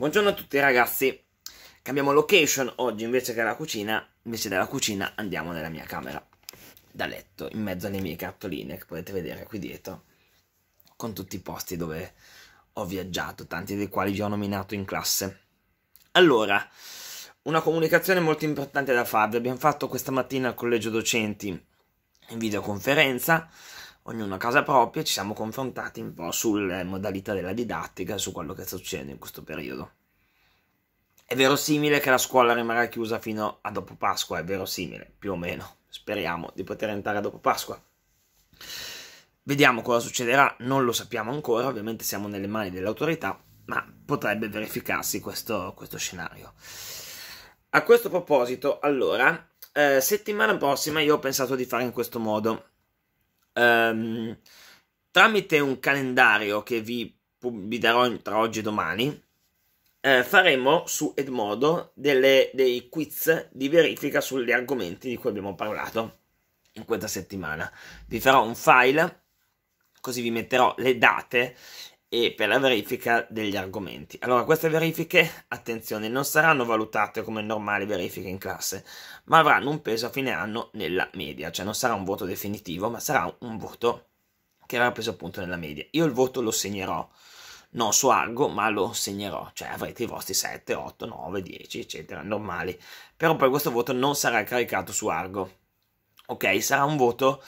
Buongiorno a tutti ragazzi, cambiamo location, oggi invece che la cucina, invece della cucina andiamo nella mia camera, da letto, in mezzo alle mie cartoline che potete vedere qui dietro, con tutti i posti dove ho viaggiato, tanti dei quali vi ho nominato in classe. Allora, una comunicazione molto importante da farvi, abbiamo fatto questa mattina al collegio docenti in videoconferenza, ognuno a casa propria, ci siamo confrontati un po' sulle modalità della didattica, su quello che sta succedendo in questo periodo. È verosimile che la scuola rimarrà chiusa fino a dopo Pasqua, è verosimile, più o meno. Speriamo di poter entrare dopo Pasqua. Vediamo cosa succederà, non lo sappiamo ancora, ovviamente siamo nelle mani delle autorità, ma potrebbe verificarsi questo, questo scenario. A questo proposito, allora, eh, settimana prossima io ho pensato di fare in questo modo um, tramite un calendario che vi, vi darò tra oggi e domani, eh, faremo su Edmodo delle, dei quiz di verifica sugli argomenti di cui abbiamo parlato in questa settimana. Vi farò un file, così vi metterò le date e per la verifica degli argomenti. Allora, queste verifiche, attenzione, non saranno valutate come normali verifiche in classe, ma avranno un peso a fine anno nella media, cioè non sarà un voto definitivo, ma sarà un voto che avrà preso appunto nella media. Io il voto lo segnerò, non su Argo, ma lo segnerò, cioè avrete i vostri 7, 8, 9, 10, eccetera, normali, però poi questo voto non sarà caricato su Argo, ok? Sarà un voto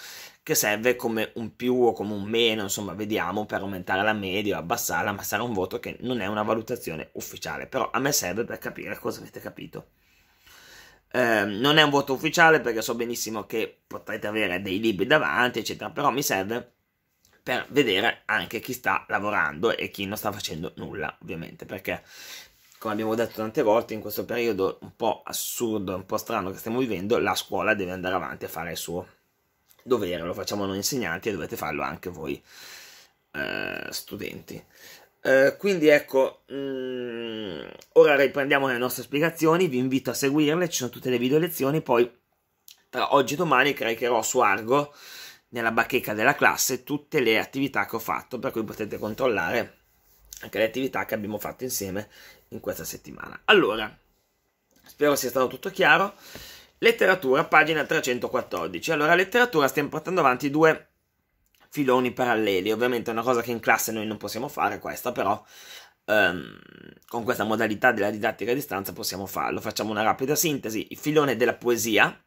che serve come un più o come un meno, insomma, vediamo per aumentare la media o abbassarla, ma sarà un voto che non è una valutazione ufficiale, però a me serve per capire cosa avete capito. Eh, non è un voto ufficiale perché so benissimo che potrete avere dei libri davanti, eccetera, però mi serve per vedere anche chi sta lavorando e chi non sta facendo nulla, ovviamente, perché come abbiamo detto tante volte, in questo periodo un po' assurdo, un po' strano che stiamo vivendo, la scuola deve andare avanti a fare il suo dovere, lo facciamo noi insegnanti e dovete farlo anche voi eh, studenti. Eh, quindi ecco, mh, mm, ora riprendiamo le nostre spiegazioni, vi invito a seguirle, ci sono tutte le video lezioni, poi tra oggi e domani caricherò su Argo, nella bacheca della classe, tutte le attività che ho fatto, per cui potete controllare anche le attività che abbiamo fatto insieme in questa settimana. Allora, spero sia stato tutto chiaro. Letteratura, pagina 314. Allora, letteratura stiamo portando avanti due filoni paralleli. Ovviamente è una cosa che in classe noi non possiamo fare questa, però ehm, con questa modalità della didattica a distanza possiamo farlo. Facciamo una rapida sintesi. Il filone della poesia,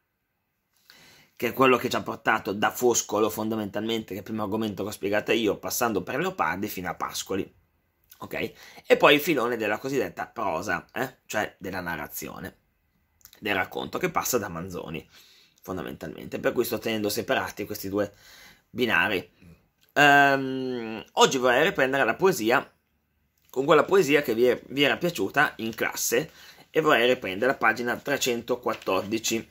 che è quello che ci ha portato da Foscolo fondamentalmente, che è il primo argomento che ho spiegato io, passando per Leopardi fino a Pascoli. Ok? E poi il filone della cosiddetta prosa, eh? cioè della narrazione del racconto che passa da Manzoni fondamentalmente, per cui sto tenendo separati questi due binari. Um, oggi vorrei riprendere la poesia con quella poesia che vi, è, vi era piaciuta in classe e vorrei riprendere la pagina 314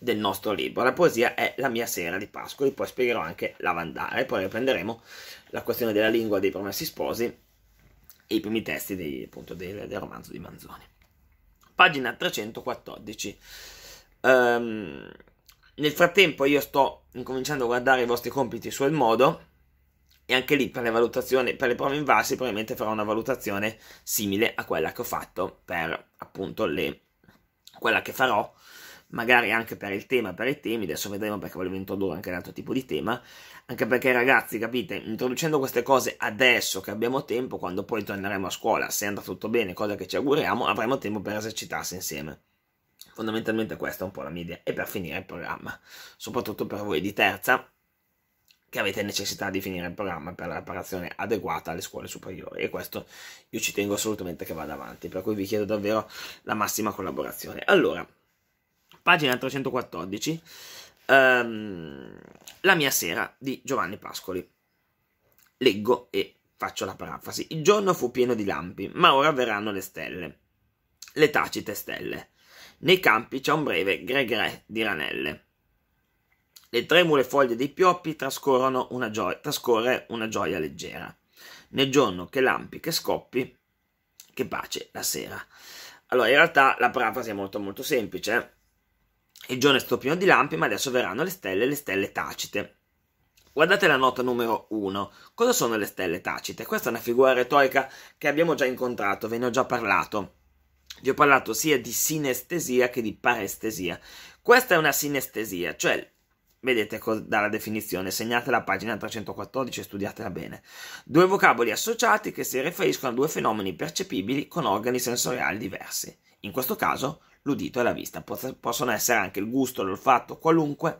del nostro libro. La poesia è La mia sera di Pascoli, poi spiegherò anche Lavandare, poi riprenderemo la questione della lingua dei promessi sposi e i primi testi dei, appunto, del, del romanzo di Manzoni pagina 314. Um, ehm, nel frattempo io sto incominciando a guardare i vostri compiti su El Modo e anche lì per le valutazioni, per le prove invasi probabilmente farò una valutazione simile a quella che ho fatto per appunto le, quella che farò magari anche per il tema, per i temi, adesso vedremo perché volevo introdurre anche un altro tipo di tema, anche perché ragazzi, capite, introducendo queste cose adesso che abbiamo tempo, quando poi torneremo a scuola, se andrà tutto bene, cosa che ci auguriamo, avremo tempo per esercitarsi insieme. Fondamentalmente questa è un po' la mia idea e per finire il programma, soprattutto per voi di terza che avete necessità di finire il programma per la preparazione adeguata alle scuole superiori e questo io ci tengo assolutamente che vada avanti, per cui vi chiedo davvero la massima collaborazione. Allora, pagina 314, ehm, La mia sera di Giovanni Pascoli. Leggo e faccio la parafrasi. Il giorno fu pieno di lampi, ma ora verranno le stelle, le tacite stelle. Nei campi c'è un breve gre-gre di ranelle. Le tremule foglie dei pioppi una gio- trascorre una gioia leggera. Nel giorno che lampi, che scoppi, che pace la sera. Allora, in realtà la parafrasi è molto molto semplice. Eh. Il giorno è stato pieno di lampi, ma adesso verranno le stelle, le stelle tacite. Guardate la nota numero 1. Cosa sono le stelle tacite? Questa è una figura retorica che abbiamo già incontrato, ve ne ho già parlato. Vi ho parlato sia di sinestesia che di parestesia. Questa è una sinestesia, cioè Vedete dalla definizione, segnate la pagina 314 e studiatela bene. Due vocaboli associati che si riferiscono a due fenomeni percepibili con organi sensoriali diversi. In questo caso l'udito e la vista, possono essere anche il gusto, l'olfatto, qualunque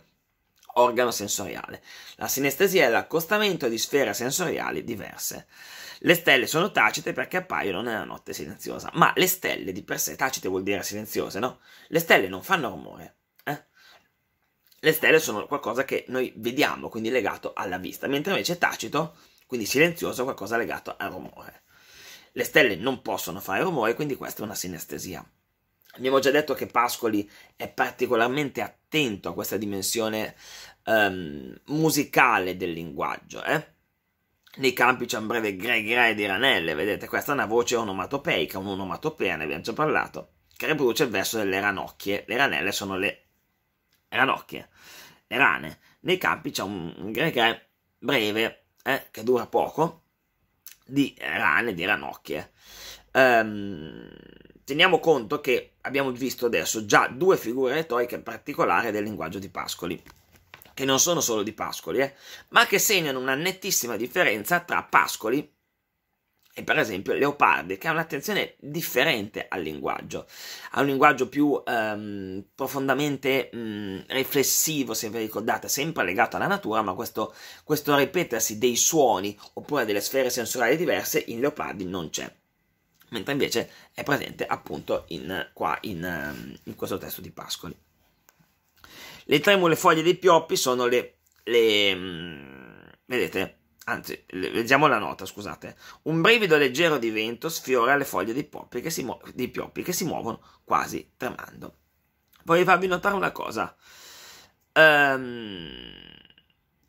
organo sensoriale. La sinestesia è l'accostamento di sfere sensoriali diverse. Le stelle sono tacite perché appaiono nella notte silenziosa, ma le stelle di per sé, tacite vuol dire silenziose, no? Le stelle non fanno rumore. Eh? Le stelle sono qualcosa che noi vediamo, quindi legato alla vista, mentre invece tacito, quindi silenzioso, è qualcosa legato al rumore. Le stelle non possono fare rumore, quindi questa è una sinestesia. Abbiamo già detto che Pascoli è particolarmente attento a questa dimensione um, musicale del linguaggio. Eh? Nei campi c'è un breve gre-gre di ranelle, vedete, questa è una voce onomatopeica, un'onomatopea, ne abbiamo già parlato, che riproduce il verso delle ranocchie. Le ranelle sono le ranocchie, le rane. Nei campi c'è un gre-gre breve, eh, che dura poco, di rane, di ranocchie. Um, teniamo conto che abbiamo visto adesso già due figure retoriche particolari del linguaggio di Pascoli, che non sono solo di Pascoli, eh, ma che segnano una nettissima differenza tra Pascoli e per esempio Leopardi, che ha un'attenzione differente al linguaggio, ha un linguaggio più ehm, profondamente mh, riflessivo, se vi ricordate, sempre legato alla natura, ma questo, questo ripetersi dei suoni oppure delle sfere sensoriali diverse in Leopardi non c'è mentre invece è presente appunto in, qua in, ehm, in questo testo di Pascoli. Le tremule foglie dei pioppi sono le, le mm, vedete, anzi, leggiamo la nota, scusate. Un brivido leggero di vento sfiora le foglie dei, poppi che si dei pioppi che si muovono quasi tremando. Vorrei farvi notare una cosa. Um,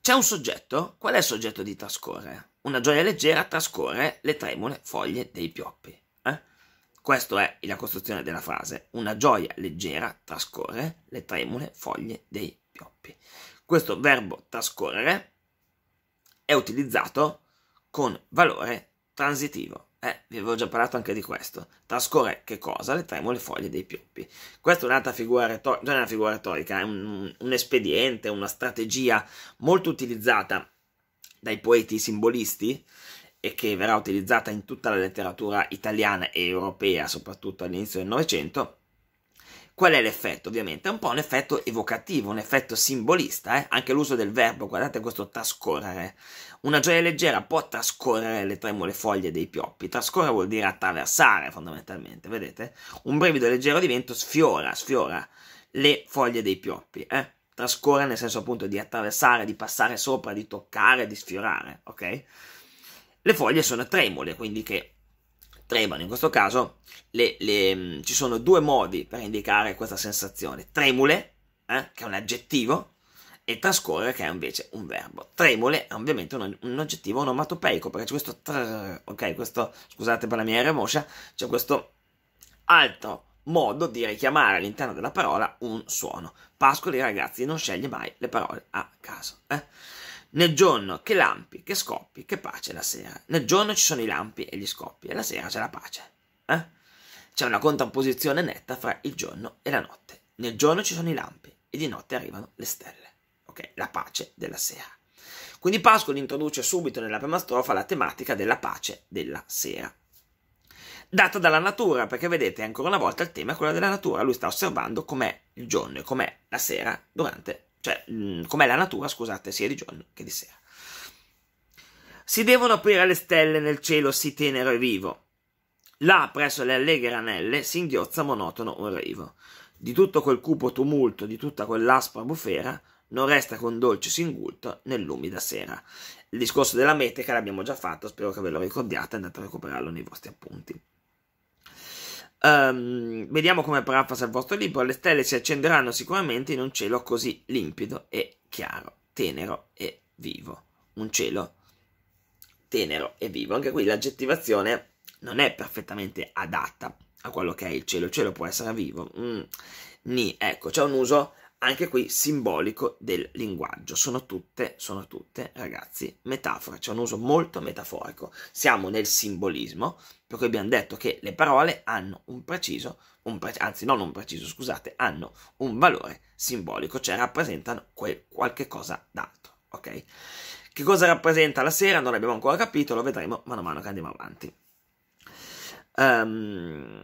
c'è un soggetto. Qual è il soggetto di trascorre? Una gioia leggera trascorre le tremule foglie dei pioppi. Questo è la costruzione della frase. Una gioia leggera trascorre le tremule foglie dei pioppi. Questo verbo trascorrere è utilizzato con valore transitivo. Eh, vi avevo già parlato anche di questo. Trascorre che cosa? Le tremule foglie dei pioppi. Questa è un'altra figura retorica, non è una figura retorica, è un, un espediente, una strategia molto utilizzata dai poeti simbolisti e che verrà utilizzata in tutta la letteratura italiana e europea, soprattutto all'inizio del Novecento, Qual è l'effetto? Ovviamente è un po' un effetto evocativo, un effetto simbolista, eh? anche l'uso del verbo, guardate questo trascorrere. Una gioia leggera può trascorrere le tremole foglie dei pioppi, trascorrere vuol dire attraversare fondamentalmente, vedete? Un brivido leggero di vento sfiora, sfiora le foglie dei pioppi, eh? trascorre nel senso appunto di attraversare, di passare sopra, di toccare, di sfiorare, ok? le foglie sono tremole, quindi che tremano. In questo caso le, le, mm, ci sono due modi per indicare questa sensazione. Tremule, eh, che è un aggettivo, e trascorrere, che è invece un verbo. Tremule è ovviamente un, un aggettivo onomatopeico, perché c'è questo, trrr, ok, questo, scusate per la mia remoscia, c'è questo altro modo di richiamare all'interno della parola un suono. Pascoli, ragazzi, non sceglie mai le parole a caso. Eh? Nel giorno che lampi, che scoppi, che pace la sera. Nel giorno ci sono i lampi e gli scoppi, e la sera c'è la pace. Eh? C'è una contrapposizione netta fra il giorno e la notte. Nel giorno ci sono i lampi e di notte arrivano le stelle. Ok, la pace della sera. Quindi Pasquale introduce subito nella prima strofa la tematica della pace della sera data dalla natura, perché vedete ancora una volta il tema è quello della natura, lui sta osservando com'è il giorno e com'è la sera durante cioè mm, com'è la natura, scusate, sia di giorno che di sera. Si devono aprire le stelle nel cielo sì tenero e vivo. Là, presso le allegre ranelle, si inghiozza monotono un rivo. Di tutto quel cupo tumulto, di tutta quell'aspra bufera, non resta con dolce singulto nell'umida sera. Il discorso della mete che l'abbiamo già fatto, spero che ve lo ricordiate, andate a recuperarlo nei vostri appunti. Um, vediamo come parafrasa il vostro libro. Le stelle si accenderanno sicuramente in un cielo così limpido e chiaro, tenero e vivo. Un cielo tenero e vivo. Anche qui l'aggettivazione non è perfettamente adatta a quello che è il cielo. Il cielo può essere vivo. Mm. Ni, ecco, c'è un uso anche qui simbolico del linguaggio. Sono tutte, sono tutte, ragazzi, metafore, c'è un uso molto metaforico. Siamo nel simbolismo, per cui abbiamo detto che le parole hanno un preciso, un pre- anzi non un preciso, scusate, hanno un valore simbolico, cioè rappresentano quel, qualche cosa d'altro, ok? Che cosa rappresenta la sera non abbiamo ancora capito, lo vedremo mano a mano che andiamo avanti. Um,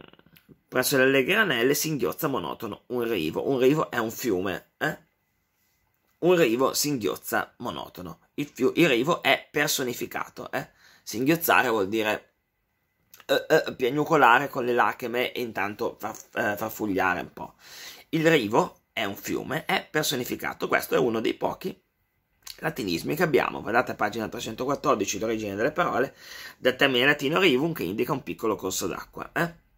Presso le allegre anelle si monotono un rivo. Un rivo è un fiume. Eh? Un rivo singhiozza monotono. Il, fiu- il rivo è personificato. Eh? Singhiozzare vuol dire eh, eh, piagnucolare con le lacrime e intanto far, eh, far fugliare un po'. Il rivo è un fiume, è personificato. Questo è uno dei pochi latinismi che abbiamo. Guardate pagina 314, l'origine delle parole, del termine latino rivum che indica un piccolo corso d'acqua. Eh?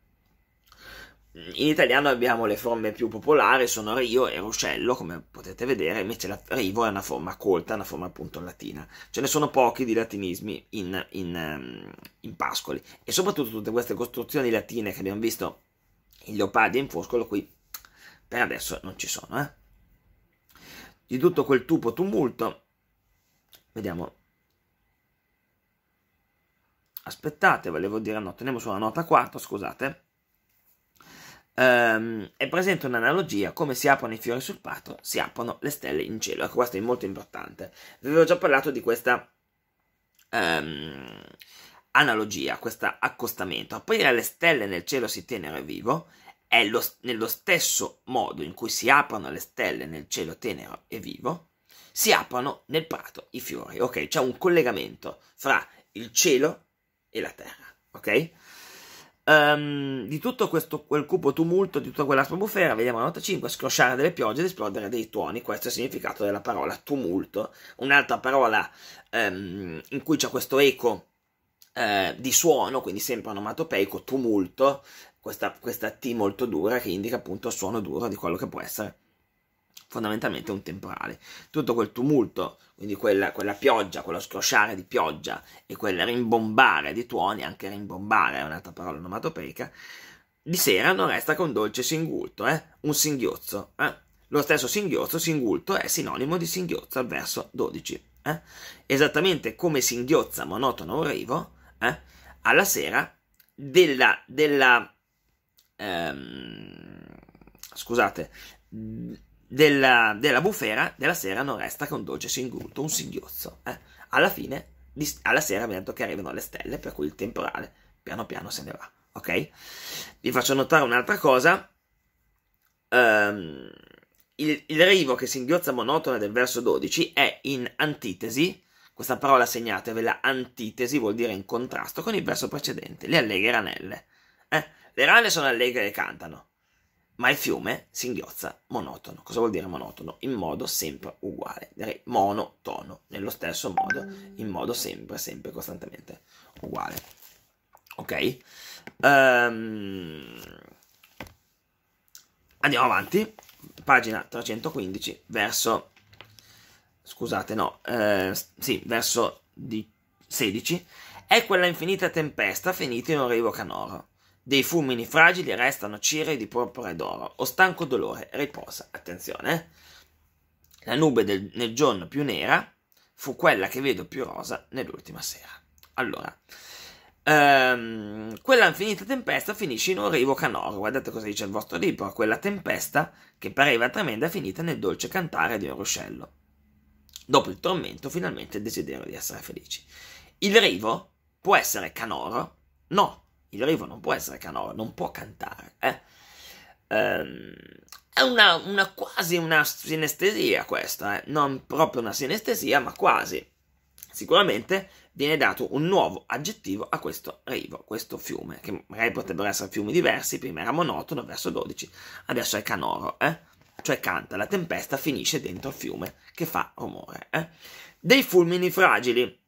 In italiano abbiamo le forme più popolari, sono Rio e Ruscello, come potete vedere, invece la, Rivo è una forma colta, una forma appunto latina. Ce ne sono pochi di latinismi in, in, ehm, in Pascoli. E soprattutto tutte queste costruzioni latine che abbiamo visto in Leopardi e in Foscolo, qui per adesso non ci sono. Eh? Di tutto quel tupo tumulto, vediamo. Aspettate, volevo dire no, teniamo sulla nota 4, scusate Um, ehm, è presente un'analogia, come si aprono i fiori sul prato, si aprono le stelle in cielo. Ecco, questo è molto importante. Vi avevo già parlato di questa um, analogia, questo accostamento. Aprire le stelle nel cielo si tenere vivo è lo, nello stesso modo in cui si aprono le stelle nel cielo tenero e vivo, si aprono nel prato i fiori. Ok, c'è un collegamento fra il cielo e la terra. Ok? Um, di tutto questo, quel cupo tumulto, di tutta quella atmosfera, vediamo la nota 5, scrosciare delle piogge ed esplodere dei tuoni, questo è il significato della parola tumulto, un'altra parola um, in cui c'è questo eco uh, di suono, quindi sempre onomatopeico, tumulto, questa, questa T molto dura che indica appunto il suono duro di quello che può essere fondamentalmente un temporale. Tutto quel tumulto, quindi quella, quella, pioggia, quello scrosciare di pioggia e quel rimbombare di tuoni, anche rimbombare è un'altra parola onomatopeica, di sera non resta che un dolce singulto, eh? un singhiozzo. Eh? Lo stesso singhiozzo, singulto, è sinonimo di singhiozzo al verso 12. Eh? Esattamente come singhiozza monotono un rivo, eh, alla sera della... della ehm, scusate della, della, bufera della sera non resta che un dolce singulto, un singhiozzo. Eh. Alla fine, di, alla sera, mi detto che arrivano le stelle, per cui il temporale piano piano se ne va. Ok? Vi faccio notare un'altra cosa. Um, il, il rivo che singhiozza monotone del verso 12 è in antitesi. Questa parola segnatevela, antitesi vuol dire in contrasto con il verso precedente, le allegre ranelle. Eh, le rane sono allegre e cantano, ma il fiume singhiozza monotono. Cosa vuol dire monotono? In modo sempre uguale, direi monotono, nello stesso modo, in modo sempre, sempre, costantemente uguale. Ok? Um, andiamo avanti, pagina 315, verso, scusate, no, eh, sì, verso 16. È quella infinita tempesta finita in un rivo canoro dei fulmini fragili restano cirei di porpora e d'oro, o stanco dolore riposa. Attenzione, eh. la nube del, nel giorno più nera fu quella che vedo più rosa nell'ultima sera. Allora, ehm, quella infinita tempesta finisce in un rivo canoro. Guardate cosa dice il vostro libro. Quella tempesta che pareva tremenda finita nel dolce cantare di un ruscello. Dopo il tormento, finalmente il desiderio di essere felici. Il rivo può essere canoro? No, il rivo non può essere canora, non può cantare. Eh? Ehm, è una, una, quasi una sinestesia questa, eh? non proprio una sinestesia, ma quasi. Sicuramente viene dato un nuovo aggettivo a questo rivo, questo fiume, che magari potrebbero essere fiumi diversi, prima era monotono, verso 12, adesso è canoro, eh? cioè canta, la tempesta finisce dentro il fiume che fa rumore. Eh? Dei fulmini fragili,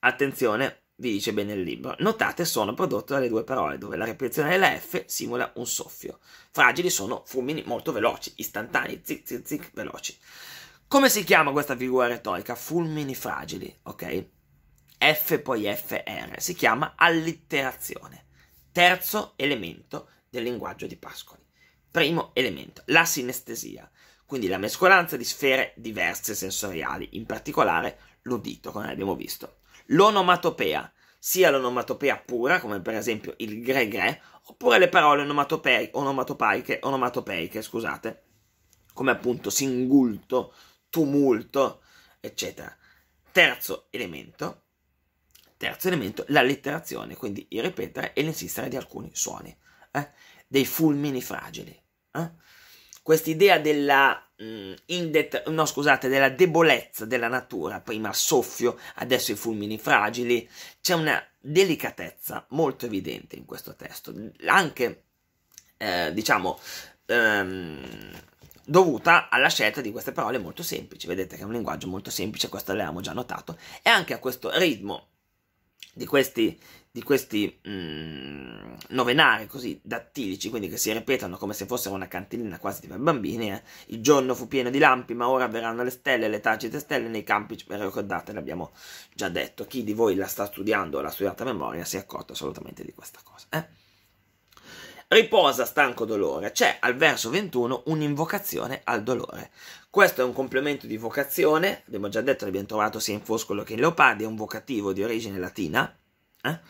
attenzione, vi dice bene il libro. Notate sono prodotto dalle due parole, dove la ripetizione della F simula un soffio. Fragili sono fulmini molto veloci, istantanei, zic zic zic, veloci. Come si chiama questa figura retorica? Fulmini fragili, ok? F poi FR, si chiama allitterazione. Terzo elemento del linguaggio di Pascoli. Primo elemento, la sinestesia, quindi la mescolanza di sfere diverse sensoriali, in particolare l'udito, come abbiamo visto L'onomatopea, sia l'onomatopea pura, come per esempio il gre-gre, oppure le parole onomatopeiche, onomatopeiche, scusate, come appunto singulto, tumulto, eccetera. Terzo elemento, terzo elemento, l'allitterazione, quindi il ripetere e l'insistere di alcuni suoni, eh? dei fulmini fragili. Eh? Quest'idea della Mm, Det- no, scusate, della debolezza della natura, prima il soffio, adesso i fulmini fragili, c'è una delicatezza molto evidente in questo testo, anche eh, diciamo ehm, dovuta alla scelta di queste parole molto semplici. Vedete che è un linguaggio molto semplice, questo l'abbiamo già notato, e anche a questo ritmo di questi, di questi mh, mm, novenari così dattilici, quindi che si ripetono come se fossero una cantilena quasi di bambini, eh. il giorno fu pieno di lampi, ma ora verranno le stelle, le tacite stelle nei campi, ricordate, l'abbiamo già detto, chi di voi la sta studiando o l'ha studiata a memoria si è accorto assolutamente di questa cosa. Eh? riposa stanco dolore, c'è al verso 21 un'invocazione al dolore. Questo è un complemento di vocazione, abbiamo già detto, l'abbiamo trovato sia in Foscolo che in Leopardi, è un vocativo di origine latina. Eh?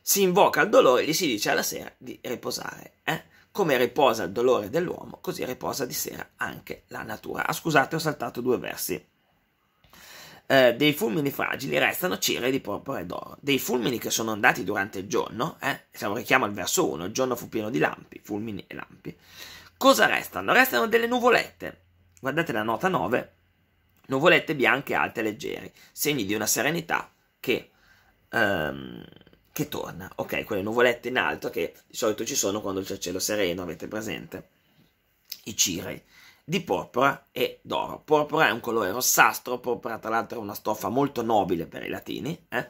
Si invoca il dolore e gli si dice alla sera di riposare. Eh? Come riposa il dolore dell'uomo, così riposa di sera anche la natura. Ah, scusate, ho saltato due versi. Eh, dei fulmini fragili restano cire di porpora e d'oro. Dei fulmini che sono andati durante il giorno, eh, siamo richiamo al verso 1, il giorno fu pieno di lampi, fulmini e lampi. Cosa restano? Restano delle nuvolette guardate la nota 9, nuvolette bianche alte e leggeri, segni di una serenità che, um, che torna, ok? Quelle nuvolette in alto che di solito ci sono quando c'è cielo sereno, avete presente? I cirei di porpora e d'oro. Porpora è un colore rossastro, porpora tra l'altro è una stoffa molto nobile per i latini, eh?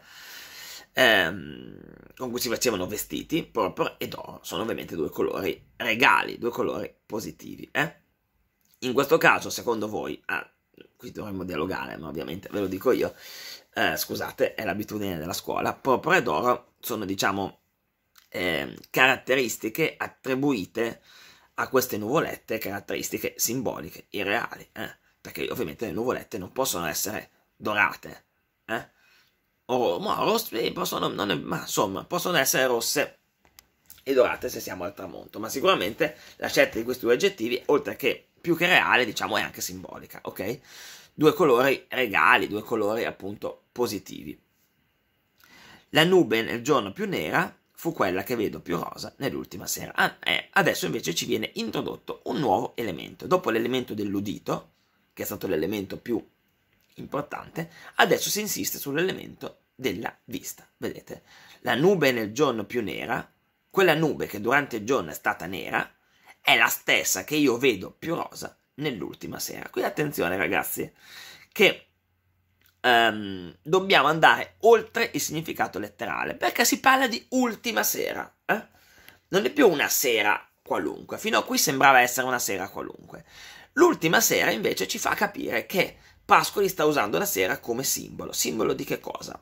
ehm, con cui si facevano vestiti, porpora e d'oro. Sono ovviamente due colori regali, due colori positivi. Eh? In questo caso, secondo voi, ah, qui dovremmo dialogare, ma ovviamente ve lo dico io, eh, scusate, è l'abitudine della scuola, porpora ed oro sono, diciamo, eh, caratteristiche attribuite a queste nuvolette, caratteristiche simboliche, irreali, eh? perché ovviamente le nuvolette non possono essere dorate, eh? o ma, rosse, eh, possono, non è, ma insomma, possono essere rosse e dorate se siamo al tramonto, ma sicuramente la scelta di questi due aggettivi, oltre che più che reale, diciamo, è anche simbolica, ok? Due colori regali, due colori appunto positivi. La nube nel giorno più nera fu quella che vedo più rosa nell'ultima sera. Ah, eh, adesso invece ci viene introdotto un nuovo elemento. Dopo l'elemento dell'udito, che è stato l'elemento più importante, adesso si insiste sull'elemento della vista. Vedete? La nube nel giorno più nera, quella nube che durante il giorno è stata nera, è la stessa che io vedo più rosa nell'ultima sera. Qui attenzione ragazzi, che um, dobbiamo andare oltre il significato letterale, perché si parla di ultima sera, eh? non è più una sera qualunque, fino a qui sembrava essere una sera qualunque. L'ultima sera invece ci fa capire che Pascoli sta usando la sera come simbolo, simbolo di che cosa?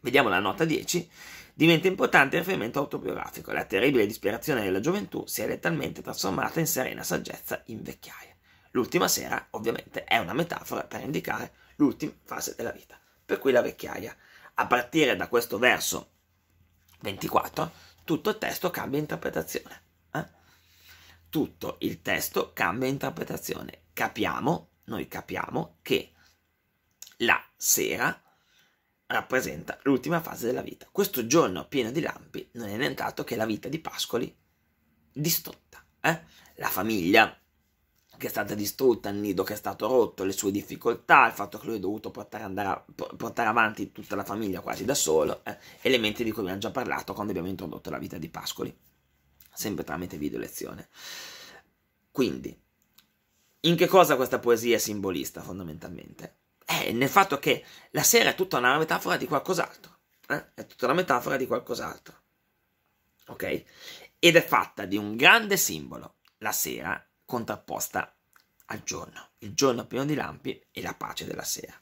Vediamo la nota 10, diventa importante il riferimento autobiografico. La terribile disperazione della gioventù si è letteralmente trasformata in serena saggezza in vecchiaia. L'ultima sera, ovviamente, è una metafora per indicare l'ultima fase della vita, per cui la vecchiaia. A partire da questo verso 24, tutto il testo cambia interpretazione. Eh? Tutto il testo cambia interpretazione. Capiamo, noi capiamo che la sera rappresenta l'ultima fase della vita. Questo giorno pieno di lampi non è nient'altro che la vita di Pascoli distrutta. Eh? La famiglia che è stata distrutta, il nido che è stato rotto, le sue difficoltà, il fatto che lui è dovuto portare, a, portare avanti tutta la famiglia quasi da solo, eh? elementi di cui abbiamo già parlato quando abbiamo introdotto la vita di Pascoli, sempre tramite video lezione. Quindi, in che cosa questa poesia è simbolista fondamentalmente? è eh, nel fatto che la sera è tutta una metafora di qualcos'altro. Eh? È tutta una metafora di qualcos'altro. Ok? Ed è fatta di un grande simbolo, la sera contrapposta al giorno, il giorno pieno di lampi e la pace della sera.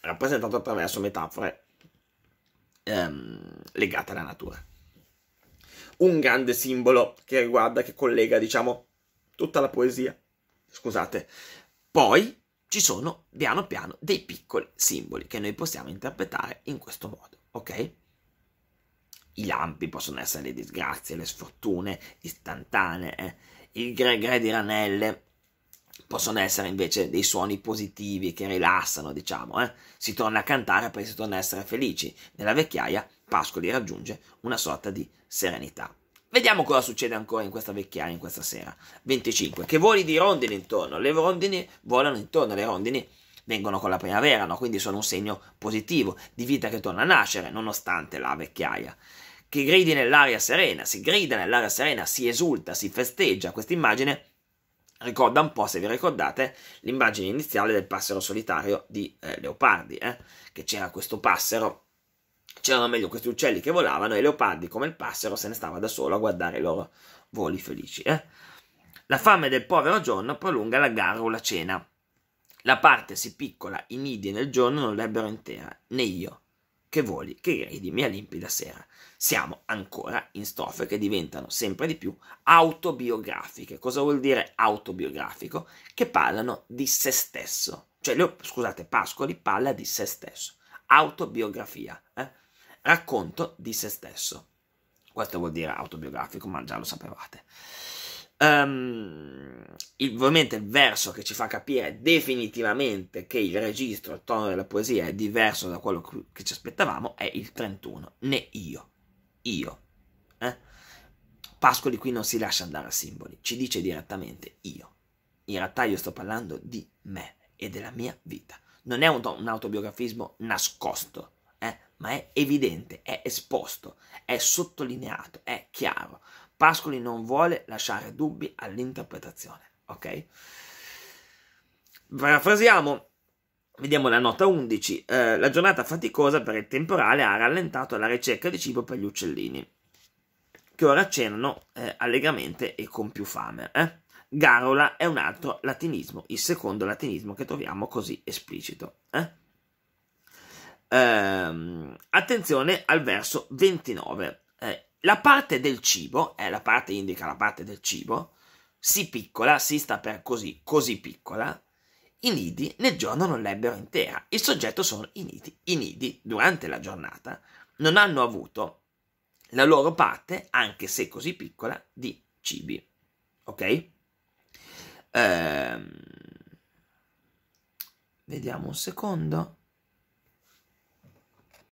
Rappresentato attraverso metafore ehm, legate alla natura. Un grande simbolo che riguarda, che collega, diciamo, tutta la poesia. Scusate. Poi ci sono piano piano dei piccoli simboli che noi possiamo interpretare in questo modo, ok? I lampi possono essere le disgrazie, le sfortune istantanee, eh? il gregre di ranelle possono essere invece dei suoni positivi che rilassano, diciamo, eh? si torna a cantare perché si torna a essere felici. Nella vecchiaia Pascoli raggiunge una sorta di serenità. Vediamo cosa succede ancora in questa vecchiaia, in questa sera. 25. Che voli di rondini intorno. Le rondini volano intorno, le rondini vengono con la primavera, no? quindi sono un segno positivo di vita che torna a nascere, nonostante la vecchiaia. Che gridi nell'aria serena, si grida nell'aria serena, si esulta, si festeggia. Questa immagine ricorda un po', se vi ricordate, l'immagine iniziale del passero solitario di eh, Leopardi, eh? che c'era questo passero C'erano meglio questi uccelli che volavano e i Leopardi, come il passero, se ne stava da solo a guardare i loro voli felici. Eh? La fame del povero John prolunga la gara o la cena. La parte si piccola, i nidi nel giorno non l'ebbero intera, né io, che voli, che gridi, mia limpida sera. Siamo ancora in strofe che diventano sempre di più autobiografiche. Cosa vuol dire autobiografico? Che parlano di se stesso. Cioè, scusate, Pascoli parla di se stesso. Autobiografia. Eh? racconto di se stesso. Questo vuol dire autobiografico, ma già lo sapevate. Um, ovviamente il verso che ci fa capire definitivamente che il registro, il tono della poesia è diverso da quello che ci aspettavamo è il 31, ne io, io. Eh? Pascoli qui non si lascia andare a simboli, ci dice direttamente io. In realtà io sto parlando di me e della mia vita. Non è un, un autobiografismo nascosto, ma è evidente, è esposto, è sottolineato, è chiaro. Pascoli non vuole lasciare dubbi all'interpretazione, ok? Parafrasiamo, vediamo la nota 11. Eh, la giornata faticosa per il temporale ha rallentato la ricerca di cibo per gli uccellini, che ora cenano eh, allegramente e con più fame. Eh? Garola è un altro latinismo, il secondo latinismo che troviamo così esplicito. Eh? ehm, attenzione al verso 29. Eh, la parte del cibo, eh, la parte indica la parte del cibo, si piccola, si sta per così, così piccola, i nidi nel giorno non l'ebbero intera. Il soggetto sono i nidi. I nidi durante la giornata non hanno avuto la loro parte, anche se così piccola, di cibi. Ok? Ehm, vediamo un secondo.